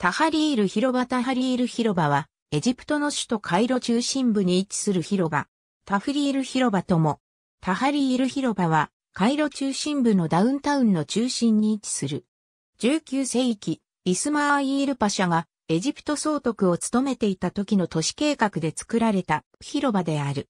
タハリール広場タハリール広場は、エジプトの首都カイロ中心部に位置する広場、タフリール広場とも、タハリール広場は、カイロ中心部のダウンタウンの中心に位置する。19世紀、イスマーイールパシャがエジプト総督を務めていた時の都市計画で作られた広場である。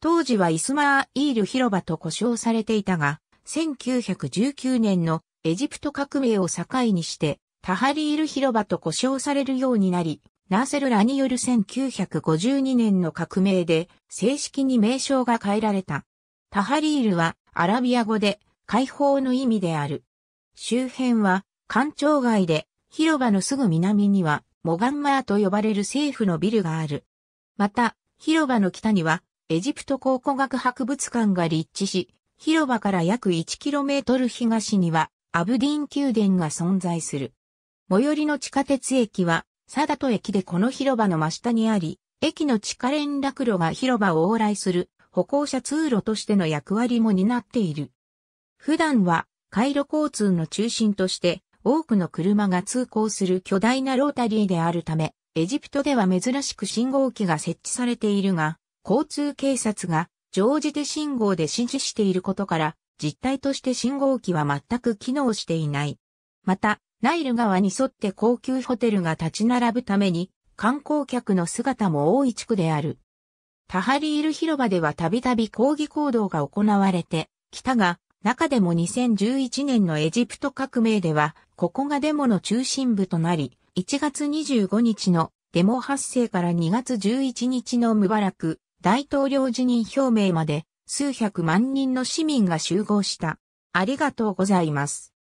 当時はイスマーイール広場と呼称されていたが、1919年のエジプト革命を境にしてタハリール広場と呼称されるようになり、ナーセル・ラによる1952年の革命で正式に名称が変えられた。タハリールはアラビア語で解放の意味である。周辺は官庁街で広場のすぐ南にはモガンマーと呼ばれる政府のビルがある。また広場の北にはエジプト考古学博物館が立地し、広場から約 1km 東にはアブディン宮殿が存在する。最寄りの地下鉄駅は、佐と駅でこの広場の真下にあり、駅の地下連絡路が広場を往来する歩行者通路としての役割も担っている。普段は、回路交通の中心として、多くの車が通行する巨大なロータリーであるため、エジプトでは珍しく信号機が設置されているが、交通警察が常時手信号で指示していることから、実態として信号機は全く機能していない。また、ナイル川に沿って高級ホテルが立ち並ぶために、観光客の姿も多い地区である。タハリール広場ではたびたび抗議行動が行われてきたが、中でも2011年のエジプト革命では、ここがデモの中心部となり、1月25日のデモ発生から2月11日のムバラク大統領辞任表明まで数百万人の市民が集合した。ありがとうございます。